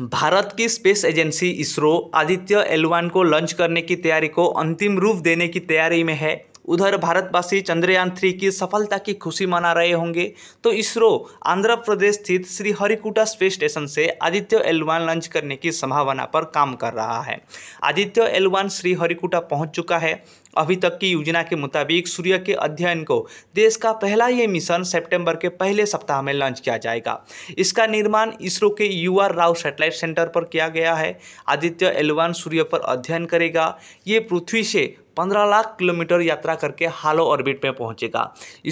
भारत की space agency ISRO Aditya L one को launch करने की तैयारी को अंतिम रूप देने की तैयारी में है उधर भारतवासी चंद्रयान थ्री की सफलता की खुशी मना रहे होंगे तो इसरो आंध्र प्रदेश स्थित श्री हरिकुटा स्पेस स्टेशन से आदित्य एलवान लॉन्च करने की संभावना पर काम कर रहा है आदित्य एलवान श्री हरिकुटा पहुंच चुका है अभी तक की योजना के मुताबिक सूर्य के अध्ययन को देश का पहला ये मिशन सितंबर के पहले सप्ताह में लॉन्च किया जाएगा इसका निर्माण इसरो के यूआर राव सेटेलाइट सेंटर पर किया गया है आदित्य एलवान सूर्य पर अध्ययन करेगा ये पृथ्वी से 15 लाख किलोमीटर यात्रा करके हालो ऑर्बिट में पहुंचेगा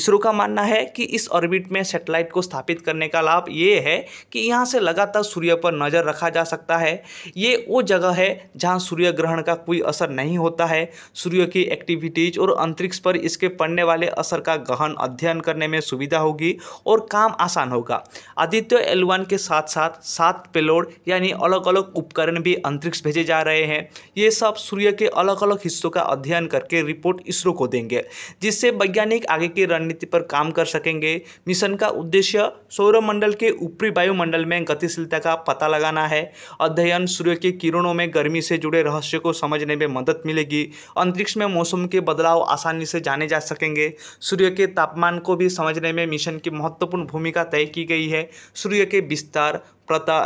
इसरो का मानना है कि इस ऑर्बिट में सैटेलाइट को स्थापित करने का लाभ ये है कि यहाँ से लगातार सूर्य पर नज़र रखा जा सकता है ये वो जगह है जहाँ सूर्य ग्रहण का कोई असर नहीं होता है सूर्य की एक्टिविटीज़ और अंतरिक्ष पर इसके पड़ने वाले असर का गहन अध्ययन करने में सुविधा होगी और काम आसान होगा आदित्य एल के साथ साथ सात पेलोड यानी अलग अलग उपकरण भी अंतरिक्ष भेजे जा रहे हैं ये सब सूर्य के अलग अलग हिस्सों का अध्ययन करके रिपोर्ट इसरो को देंगे जिससे वैज्ञानिक आगे की रणनीति पर काम कर सकेंगे मिशन का उद्देश्य सौरमंडल के ऊपरी वायुमंडल में गतिशीलता का पता लगाना है अध्ययन सूर्य के किरणों में गर्मी से जुड़े रहस्य को समझने में मदद मिलेगी अंतरिक्ष में मौसम के बदलाव आसानी से जाने जा सकेंगे सूर्य के तापमान को भी समझने में मिशन की महत्वपूर्ण भूमिका तय की गई है सूर्य के विस्तार प्रता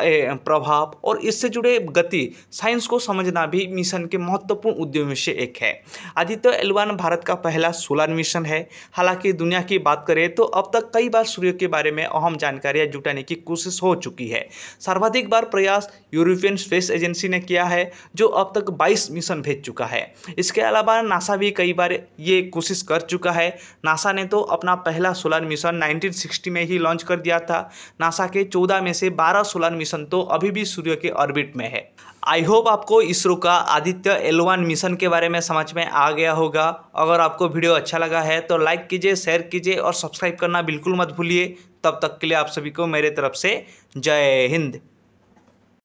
प्रभाव और इससे जुड़े गति साइंस को समझना भी मिशन के महत्वपूर्ण उद्यम में से एक है आदित्य एलवान भारत का पहला सोलर मिशन है हालांकि दुनिया की बात करें तो अब तक कई बार सूर्य के बारे में अहम जानकारियां जुटाने की कोशिश हो चुकी है सर्वाधिक बार प्रयास यूरोपियन स्पेस एजेंसी ने किया है जो अब तक बाईस मिशन भेज चुका है इसके अलावा नासा भी कई बार ये कोशिश कर चुका है नासा ने तो अपना पहला सोलर मिशन नाइनटीन में ही लॉन्च कर दिया था नासा के चौदह में से बारह सोलर मिशन तो अभी भी सूर्य के ऑर्बिट में है आई होप आपको इसरो का आदित्य एलवान मिशन के बारे में समझ में आ गया होगा अगर आपको वीडियो अच्छा लगा है तो लाइक कीजिए शेयर कीजिए और सब्सक्राइब करना बिल्कुल मत भूलिए तब तक के लिए आप सभी को मेरे तरफ से जय हिंद